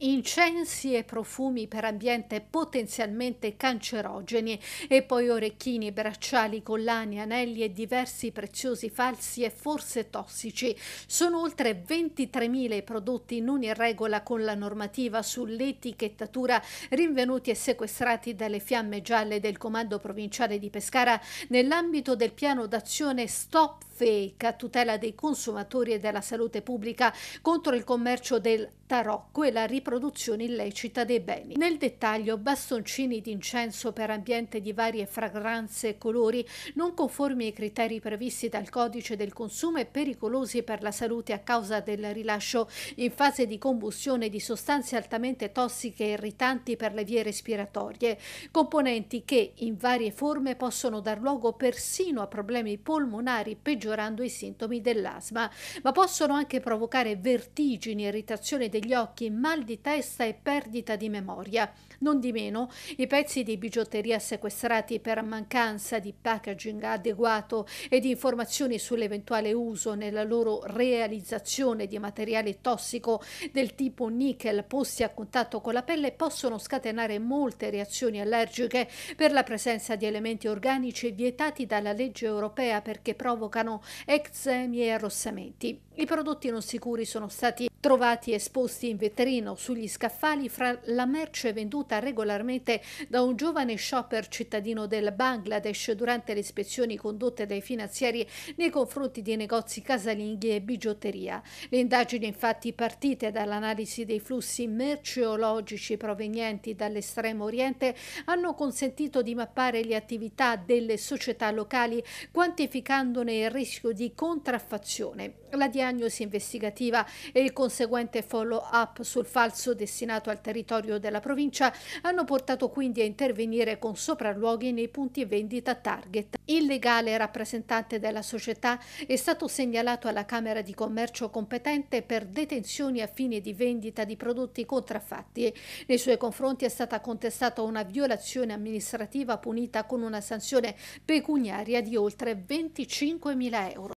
incensi e profumi per ambiente potenzialmente cancerogeni e poi orecchini, bracciali, collane, anelli e diversi preziosi falsi e forse tossici. Sono oltre 23.000 i prodotti non in regola con la normativa sull'etichettatura rinvenuti e sequestrati dalle fiamme gialle del Comando Provinciale di Pescara nell'ambito del piano d'azione Stop Fake a tutela dei consumatori e della salute pubblica contro il commercio del tarocco e la riproduzione riproduzione illecita dei beni. Nel dettaglio, bastoncini d'incenso per ambiente di varie fragranze e colori non conformi ai criteri previsti dal codice del consumo e pericolosi per la salute a causa del rilascio in fase di combustione di sostanze altamente tossiche e irritanti per le vie respiratorie, componenti che in varie forme possono dar luogo persino a problemi polmonari peggiorando i sintomi dell'asma, ma possono anche provocare vertigini, irritazione degli occhi, mal di di testa e perdita di memoria. Non di meno, i pezzi di bigiotteria sequestrati per mancanza di packaging adeguato e di informazioni sull'eventuale uso nella loro realizzazione di materiale tossico del tipo nickel posti a contatto con la pelle possono scatenare molte reazioni allergiche per la presenza di elementi organici vietati dalla legge europea perché provocano eczemi e arrossamenti. I prodotti non sicuri sono stati trovati esposti in vetrina sugli scaffali fra la merce venduta regolarmente da un giovane shopper cittadino del Bangladesh durante le ispezioni condotte dai finanzieri nei confronti di negozi casalinghi e bigiotteria. Le indagini infatti partite dall'analisi dei flussi merceologici provenienti dall'estremo oriente hanno consentito di mappare le attività delle società locali quantificandone il rischio di contraffazione. La DIA diagnosi investigativa e il conseguente follow-up sul falso destinato al territorio della provincia hanno portato quindi a intervenire con sopralluoghi nei punti vendita target. Il legale rappresentante della società è stato segnalato alla Camera di Commercio competente per detenzioni a fine di vendita di prodotti contraffatti. Nei suoi confronti è stata contestata una violazione amministrativa punita con una sanzione pecuniaria di oltre 25.000 euro.